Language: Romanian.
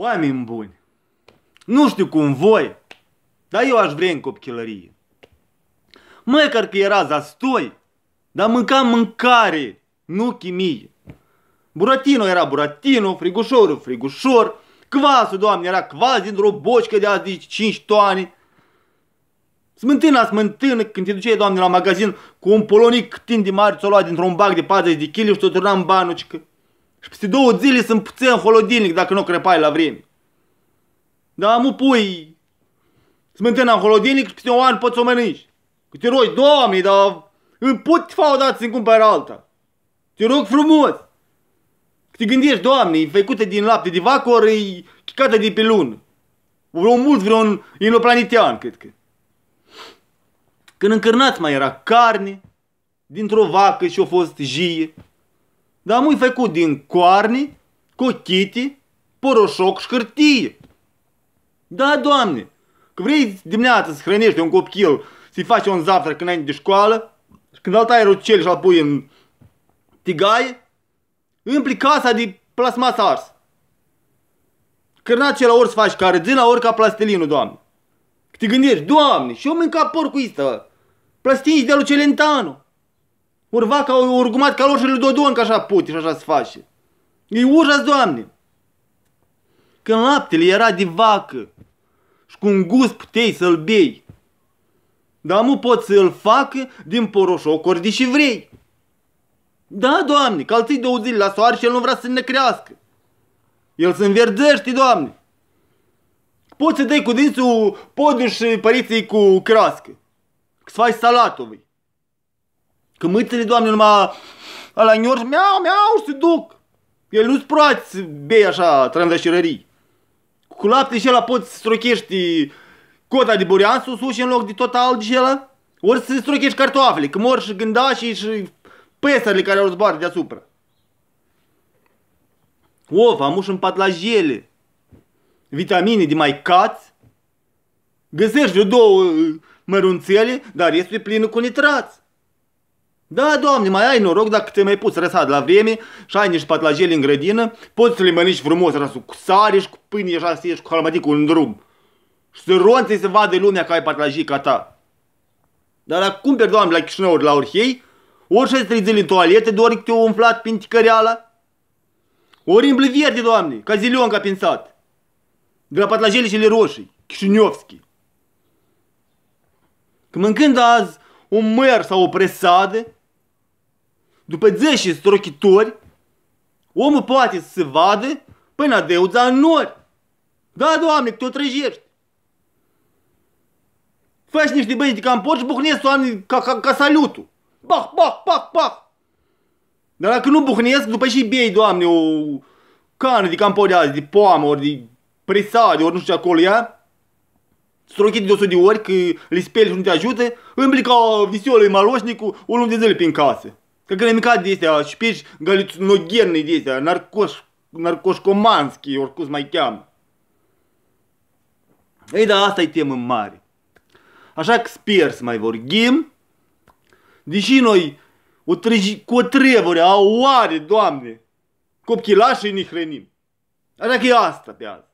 Oameni buni, nu știu cum voi, dar eu aș vrea în copchilărie. Măcar că era zastoi, dar mâncam mâncare, nu chimie. Buratino era buratino, frigușorul frigușor, Cvasul, doamne, era cvas dintr-o bocică de azi de deci 5 toane. Smântână, smântână, când te duceai, doamne, la magazin cu un polonic tind de mare, ți-o lua dintr-un bag de 40 de kg și te o turna în banucică. Și peste două zile sunt puțin holodilnic dacă nu crepai la vreme. Da, mu pui smântâna în holodilnic și peste un an poți să o mănânci. Că te rogi, doamne, dar îmi pot fa o dată să-mi cumpăr alta. Te rog frumos. Că te gândești, doamne, e făcută din lapte de vacă ori e chicată de pe lună. Vreau mult, vreun inoplanetean, cred că. Când încărnați mai era carne, dintr-o vacă și-o fost jie, dar mui făcut din coarne, cotite, poroșoc și hârtie. Da, doamne, că vrei dimineața să hrănești un copil, să-i faci un zafrăc înainte de școală, și când al tai roțel și-l pui în tigaie, împli casa de plasmas ars. Cărnați la ori să faci care zi la ori ca plastelinul, doamne. Că te gândești, doamne, și eu mănca porcul ăsta, plastinii de lui Urva ca urgumat ca lor și lui Dodon că așa puti și așa se face. E ujas, Doamne! Când laptele era de vacă și cu un gust puteai să-l bei, dar nu pot să-l facă din poroșocori de și vrei. Da, Doamne, că alții două zile la soare și el nu vrea să ne crească. El se înverdește, Doamne. Poți să dai cu dinsul podul și păriții cu crească. Că să faci salatul, băi. Că mâțele, doamne, numai ala ignor, miau, miau, se duc. El nu-ți proați bei așa trandașirării. Cu lapte și ăla poți strochești cota de burian sus, și în loc de tot alt și ăla. Ori să strochești cartoafele, că mor și gândașii și păsările care au zboară deasupra. Of, am uși în pat la jele. Vitamine de mai cați. Găsești vreo două uh, mărunțele, dar este plină cu nitrați. Da, doamne, mai ai noroc dacă te mai poți răsat la vreme și ai niște patlagele în grădină, poți să le mănânci frumos rasul cu sare și cu pâine așa să ieși cu halmaticul în drum. Și să ronțe să vadă lumea că ai patlagii ca ta. Dar acum cumperi, doamne, la Chișinău la Orhei, ori să trei zile în toaletă, doar că te-o umflat prin ticăreala, ori îmblă vierde, doamne, ca zilion ca sat. De la patlajele cele roșii, Chișinovski. Că mâncând azi un măr sau o presadă, după 10 strochitori, omul poate să se vadă până deuța în nori. Da, Doamne, că te-o trăjești. Faci niște băieți de în porci, buhnesc oameni ca, ca, ca salutul. Bah, bah, bah, bah. Dar dacă nu buhnesc, după și bei, Doamne, o cană de de azi, de poamă, ori de presade, ori nu știu ce acolo ea, strochit de 100 de ori, că le speli și nu te ajută, îmbli ca visiolul maloșnicu o de zile prin casă. Коколенка действия, шпич галлюциногенные действия, наркош, наркошкоманские, oricum mai cheamă. Ei, da, asta e temă mare. Așa că sper să mai vorbim. Deși noi o tregi, cu o treburi, a oare, Doamne, copchilașii ne hrănim. Așa că e asta pe azi.